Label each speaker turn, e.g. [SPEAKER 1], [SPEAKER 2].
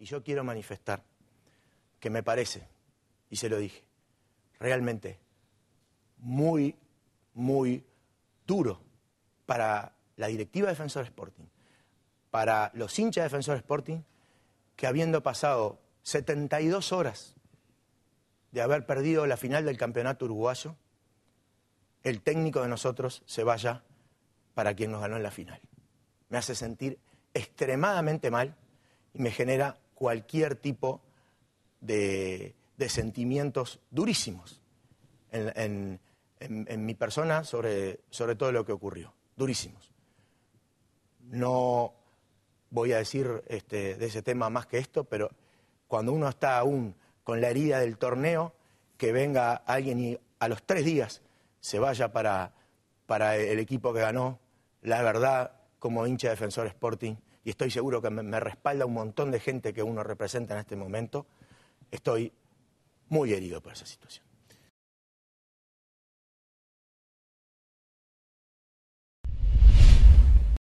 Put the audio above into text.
[SPEAKER 1] Y yo quiero manifestar que me parece, y se lo dije, realmente muy, muy duro para la directiva de Defensor Sporting, para los hinchas de Defensor Sporting, que habiendo pasado 72 horas de haber perdido la final del campeonato uruguayo, el técnico de nosotros se vaya para quien nos ganó en la final. Me hace sentir extremadamente mal y me genera cualquier tipo de, sentimientos durísimos en, mi persona sobre, sobre todo lo que ocurrió, durísimos. No voy a decir este, de ese tema más que esto, pero cuando uno está aún con la herida del torneo, que venga alguien y a los tres días se vaya para, para el equipo que ganó, la verdad, como hincha defensor Sporting, y estoy seguro que me, respalda un montón de gente que uno representa en este momento, estoy muy herido por esa situación.